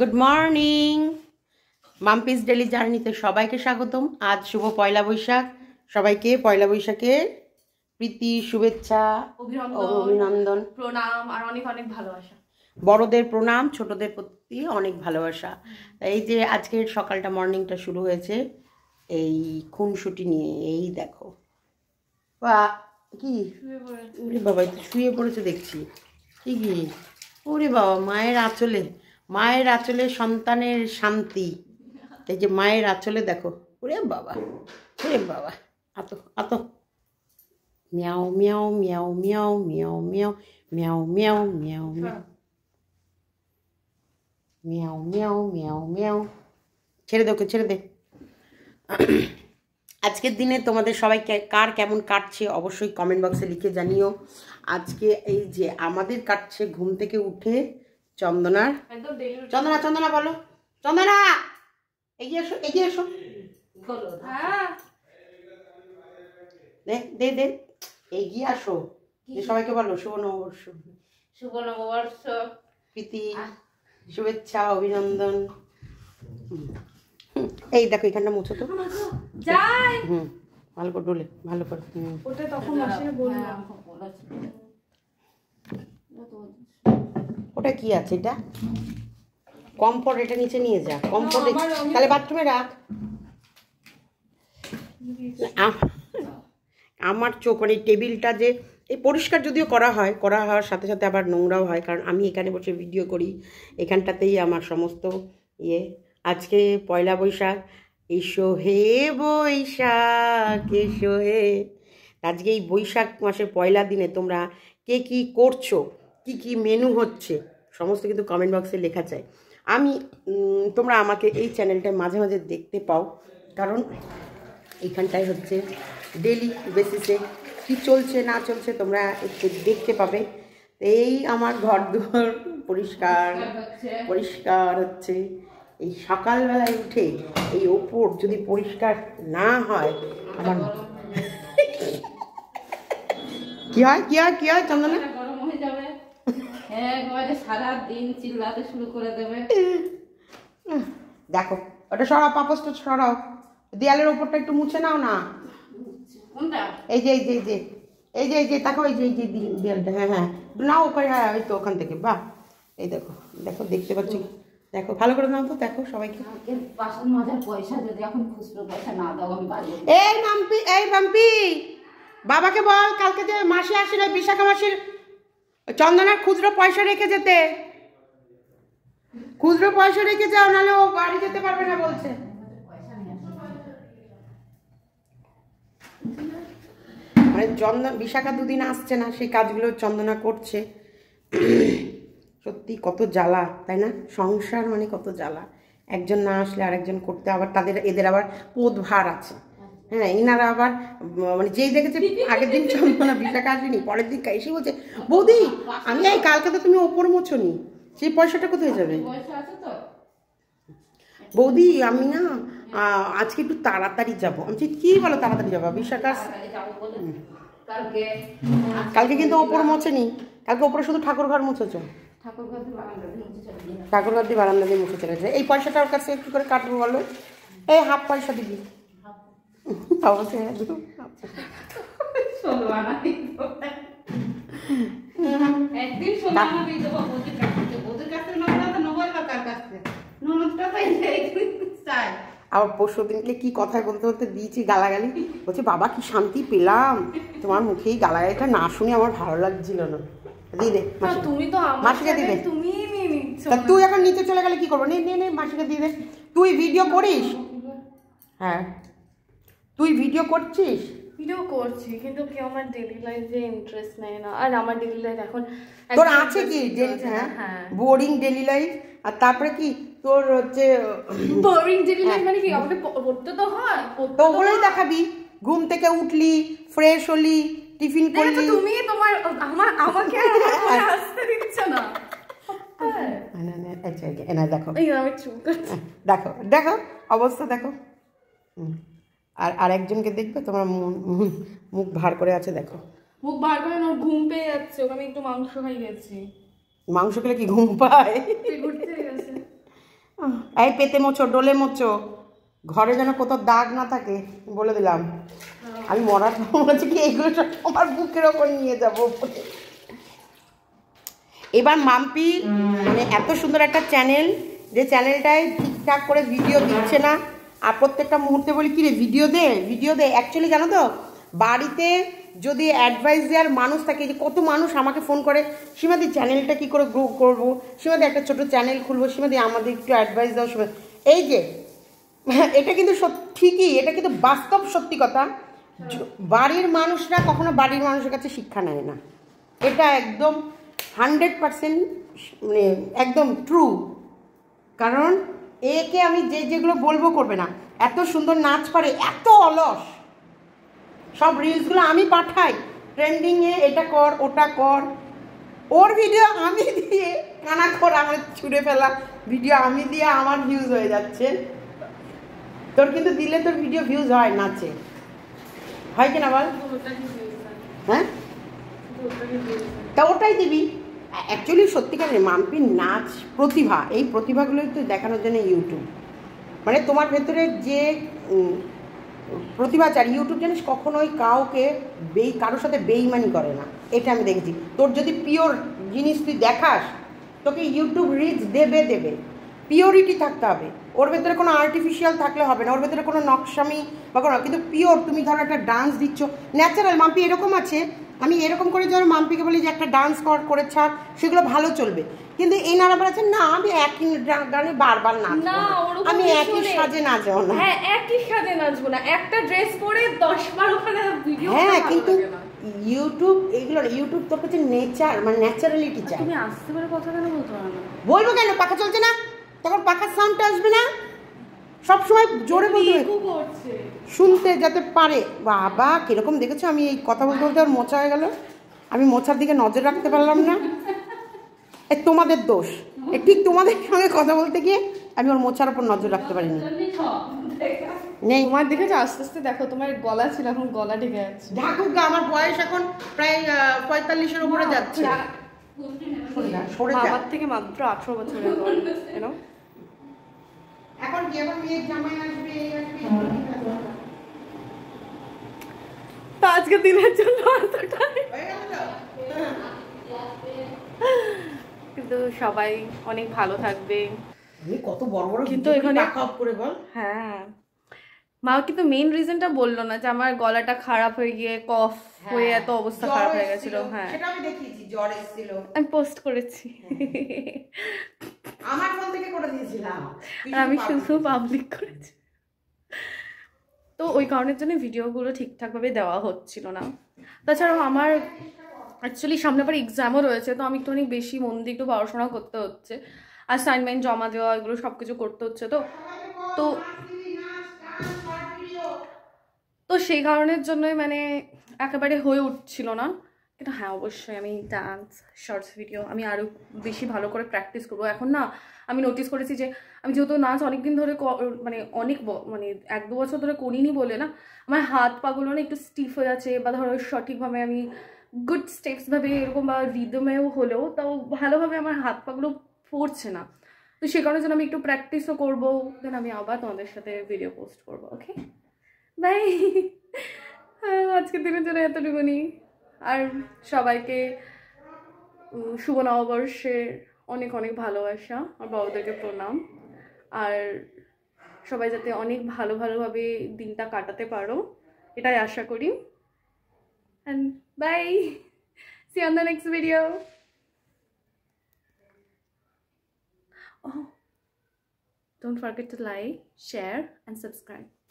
Good morning মাম্পিস daily জার্নিতে সবাইকে স্বাগতম আজ শুভ পয়লা বৈশাখ সবাইকে পয়লা বৈশাখের প্রীতি শুভেচ্ছা অভিনন্দন প্রণাম আর অনেক অনেক ভালোবাসা বড়দের প্রণাম ছোটদের প্রতি অনেক ভালোবাসা এই যে আজকের সকালটা মর্নিংটা শুরু হয়েছে এই খুনসুটি নিয়ে এই দেখো বা কি বাবা শুয়ে পড়েছে দেখছি কি ওরে বাবা মায়ের আঁচলে মায়ের আঁচলে সন্তানের শান্তি এই যে মায়ের আঁচলে দেখো ওরে বাবা ওরে বাবা আত আত মিয়াও মিয়াও মিয়াও মিয়াও মিয়াও মিয়াও মিয়াও মিয়াও মিয়াও মিয়াও মিয়াও মিয়াও মিয়াও ছেড়ে দেখো ছেড়ে দে আজকের দিনে তোমাদের সবাই কার কেমন কাটছে অবশ্যই কমেন্ট বক্সে লিখে জানিও আজকে এই যে আমাদের কাটছে ঘুম থেকে উঠে চন্দনার চন্দনা চন্দনা বলো চন্দনা এগিয়ে এসো এগিয়ে এসো হ্যাঁ। দে দে এগিয়ে আসো সবাইকে বলো শুভ নববর্ষ শুভ নববর্ষ প্রীতি শুভেচ্ছা অভিনন্দন এই দেখো এখানটা মুছো তো যাই হুম ভালো করে ডোলে ভালো করে ওটা তখন হ্যাঁ, আসে বললাম ওটা কি আছে এটা কমফোর্ট এটা নিচে নিয়ে যা কমফোর্ট তাহলে বাথরুমে রাখ আমার চোখ মানে টেবিলটা যে এই পরিষ্কার যদিও করা হয় করা হওয়ার সাথে সাথে আবার নোংরাও হয় কারণ আমি এখানে বসে ভিডিও করি এখানটাতেই আমার সমস্ত ইয়ে আজকে পয়লা বৈশাখ এসো হে বৈশাখ এসো হে আজকে এই বৈশাখ মাসের পয়লা দিনে তোমরা কে কি করছো কি কি মেনু হচ্ছে সমস্ত কিন্তু কমেন্ট বক্সে লেখা চাই আমি তোমরা আমাকে এই চ্যানেলটায় মাঝে মাঝে দেখতে পাও কারণ এইখানটায় হচ্ছে ডেলি বেসিসে কি চলছে না চলছে তোমরা একটু দেখতে পাবে এই আমার ঘর দুয়ার পরিষ্কার পরিষ্কার হচ্ছে এই সকালবেলায় উঠে এই ওপর যদি পরিষ্কার না হয় আমার কি হয় কি হয় কি হয় চন্দনা একবারে হ্যাঁ, সারা দিন চিল্লাতে শুরু করে দেবে দেখো ওটা সরাও পাপসটা সরাও দেয়ালের ওপরটা একটু মুছে নাও না এই যে এই যে এই যে এই যে এই যে দেখো এই যে এই যে দেয়ালটা হ্যাঁ হ্যাঁ নাও ওখানে হ্যাঁ ওই তো ওখান থেকে বাহ এই দেখো দেখো দেখতে পাচ্ছি দেখো ভালো করে নাও তো দেখো সবাইকে পয়সা যদি এখন খুচরো পয়সা না দাও আমি এই মাম্পি এই মাম্পি বাবাকে বল কালকে যে মাসি আসলে বিশাখা মাসির চন্দনার খুচরো পয়সা রেখে যেতে খুচরো পয়সা রেখে যাও নাহলে ও বাড়ি যেতে পারবে না বলছে মানে চন্দন বিশাখা দুদিন আসছে না সেই কাজগুলো চন্দনা করছে সত্যি কত জ্বালা তাই না সংসার মানে কত জ্বালা একজন না আসলে আরেকজন করতে আবার তাদের এদের আবার পোধ ভার আছে হ্যাঁ ইনারা আবার মানে যেই দেখেছে আগের দিন চন্দনা বিশাখা আসেনি পরের দিন এসে বলছে বৌদি আমি এই কালকে তো তুমি ওপর মোছো নি সেই পয়সাটা কোথায় যাবে বৌদি আমি না আজকে একটু তাড়াতাড়ি যাব আমি কি বলো তাড়াতাড়ি যাবো বিশাখা কালকে কিন্তু ওপর মোছেনি কালকে ওপরে শুধু ঠাকুর ঘর মুছেছ ঠাকুর ঘর দিয়ে বারান্দা দিয়ে মুছে চলেছে এই পয়সাটা ওর কাছে একটু করে কাটবো বলো এই হাফ পয়সা দিবি একদিন আবার পরশু দিনকে কি কথা বলতে বলতে দিয়েছি গালাগালি বলছি বাবা কি শান্তি পেলাম তোমার মুখেই গালাগালিটা না শুনে আমার ভালো লাগছিল না দিদে তুমি তো মাসিকে দিদে তুমি তুই এখন নিচে চলে গেলে কি করবো নেই নে মাসিকে দে তুই ভিডিও করিস হ্যাঁ তুই ভিডিও করছিস ভিডিও করছি কিন্তু কেউ আমার ডেলি লাইফে ইন্টারেস্ট নেই না আর আমার ডেলি লাইফ এখন তোর আছে কি হ্যাঁ বোরিং ডেলি লাইফ আর তারপরে কি তোর হচ্ছে বোরিং ডেলি লাইফ মানে কি আমাকে পড়তে তো হয় তো বলেই দেখাবি ঘুম থেকে উঠলি ফ্রেশ হলি টিফিন করলি তুমি তোমার আমার আমাকে আচ্ছা। আসতে দিচ্ছ না আচ্ছা, আচ্ছা। দেখো হ্যাঁ, দেখো দেখো অবস্থা দেখো হুম আর আরেকজনকে দেখবে তোমার মুখ ভার করে আছে দেখো মুখ ভার করে না ঘুম পেয়ে যাচ্ছে ওখানে একটু মাংস খাই গেছি মাংস খেলে কি ঘুম পায় এই পেতে মোচো ডোলে মোচো ঘরে যেন কোথাও দাগ না থাকে বলে দিলাম হ্যাঁ। আমি মরার বলেছি কি এগুলো আমার বুকের ওপর নিয়ে যাবো এবার মাম্পি মানে এত সুন্দর একটা চ্যানেল যে চ্যানেলটায় ঠিকঠাক করে ভিডিও দিচ্ছে না আর প্রত্যেকটা মুহূর্তে বলি কিরে ভিডিও দে ভিডিও দে অ্যাকচুয়ালি জানো তো বাড়িতে যদি অ্যাডভাইস দেওয়ার মানুষ থাকে যে কত মানুষ আমাকে ফোন করে সীমাদি চ্যানেলটা কি করে গ্রো করবো সীমাদি একটা ছোট চ্যানেল খুলবো সীমাদি আমাদের একটু অ্যাডভাইস দাও সময় এই যে এটা কিন্তু ঠিকই এটা কিন্তু বাস্তব সত্যি কথা হ্যাঁ। বাড়ির মানুষরা কখনো বাড়ির মানুষের কাছে শিক্ষা নেয় না এটা একদম হান্ড্রেড পারসেন্ট মানে একদম ট্রু কারণ একে আমি যে যেগুলো বলবো করবে না এত সুন্দর নাচ করে এত অলস সব রিলসগুলো আমি পাঠাই ট্রেন্ডিংয়ে এটা কর ওটা কর ওর ভিডিও আমি দিয়ে কানা কর আমার ছুঁড়ে ফেলা ভিডিও আমি দিয়ে আমার ভিউজ হয়ে যাচ্ছে তোর কিন্তু দিলে তোর ভিডিও ভিউজ হয় নাচে হয় কিনা বল হ্যাঁ তা ওটাই দিবি অ্যাকচুয়ালি সত্যিকারের মাম্পির নাচ প্রতিভা এই প্রতিভাগুলোই তো দেখানোর জন্য ইউটিউব মানে তোমার ভেতরে যে প্রতিভাচার ইউটিউব জানিস কখনোই কাউকে বেই কারোর সাথে বেইমানি করে না এটা আমি দেখেছি তোর যদি পিওর জিনিস তুই দেখাস তোকে ইউটিউব রিচ দেবে দেবে পিওরিটি থাকতে হবে ওর ভেতরে কোনো আর্টিফিশিয়াল থাকলে হবে না ওর ভেতরে কোনো নকশামি বা কোনো কিন্তু পিওর তুমি ধরো একটা ডান্স দিচ্ছ ন্যাচারাল মাম্পি এরকম আছে আমি এরকম করে যখন মাম্পিকে বলি যে একটা ডান্স কর করে ছাড় সেগুলো ভালো চলবে কিন্তু এই নানা বলেছেন না আমি একই গানে বারবার না আমি একই সাজে নাচবো না হ্যাঁ একই সাজে নাচবো না একটা ড্রেস পরে দশ বার ওখানে হ্যাঁ কিন্তু ইউটিউব এগুলো ইউটিউব তোর কাছে নেচার মানে ন্যাচারালিটি চাই তুমি আসতে পারে কথা কেন বলবো কেন পাখা চলছে না তখন পাখার সাউন্ডটা আসবে না সব সময় জোরে বলতে শুনতে যাতে পারে বাবা কীরকম দেখেছো আমি এই কথা বলতে বলতে আর মোচা হয়ে গেল আমি মোছার দিকে নজর রাখতে পারলাম না এ তোমাদের দোষ ঠিক তোমাদের সঙ্গে কথা বলতে গিয়ে আমি ওর মোছার ওপর নজর রাখতে পারিনি নেই তোমার দেখেছো আস্তে আস্তে দেখো তোমার গলা ছিল এখন গলা ঢেকে যাচ্ছে ঢাকুক গা আমার বয়স এখন প্রায় পঁয়তাল্লিশের উপরে যাচ্ছে সরে থেকে মাত্র আঠেরো বছরের এখন যেমন মেয়ের জামাই আসবে হ্যাঁ। তো আজকে দিনের জন্য কিন্তু সবাই অনেক ভালো থাকবে কত বড় বড় কিন্তু এখানে করে বল হ্যাঁ মা কিন্তু মেইন রিজনটা বললো না যে আমার গলাটা খারাপ হয়ে গিয়ে কফ হ্যাঁ। হয়ে এত অবস্থা খারাপ হয়ে গেছিল হ্যাঁ আমি পোস্ট করেছি হ্যাঁ। করে দিয়েছিলাম আমি শুধু পাবলিক করেছি তো ওই কারণের জন্য ভিডিওগুলো ঠিকঠাকভাবে দেওয়া হচ্ছিল না তাছাড়াও আমার অ্যাকচুয়ালি সামনে আবার এক্সামও রয়েছে তো আমি একটু অনেক বেশি মন দিয়ে একটু পড়াশোনা করতে হচ্ছে অ্যাসাইনমেন্ট জমা দেওয়া এগুলো সব কিছু করতে হচ্ছে তো তো তো সেই কারণের জন্যই মানে একেবারে হয়ে উঠছিল না কিন্তু হ্যাঁ অবশ্যই আমি ডান্স শর্টস ভিডিও আমি আরও বেশি ভালো করে প্র্যাকটিস করবো এখন না আমি নোটিস করেছি যে আমি যেহেতু নাচ অনেকদিন ধরে মানে অনেক মানে এক দু বছর ধরে করিনি বলে না আমার হাত পাগুলো না একটু স্টিফ হয়ে আছে বা ধরো সঠিকভাবে আমি গুড স্টেপসভাবে এরকম বা রিদমেও হলেও তাও ভালোভাবে আমার হাত পাগুলো পড়ছে না তো সে কারণে যেন আমি একটু প্র্যাকটিসও করবো দেন আমি আবার তোমাদের সাথে ভিডিও পোস্ট করবো ওকে বাই আজকের দিনের জন্য এতটুকুনি আর সবাইকে শুভ নববর্ষের অনেক অনেক ভালোবাসা আর বাবুদেরকে প্রণাম আর সবাই যাতে অনেক ভালো ভালোভাবে দিনটা কাটাতে পারো এটাই আশা করি and bye see on the next video ও don't forget to like, share, and subscribe.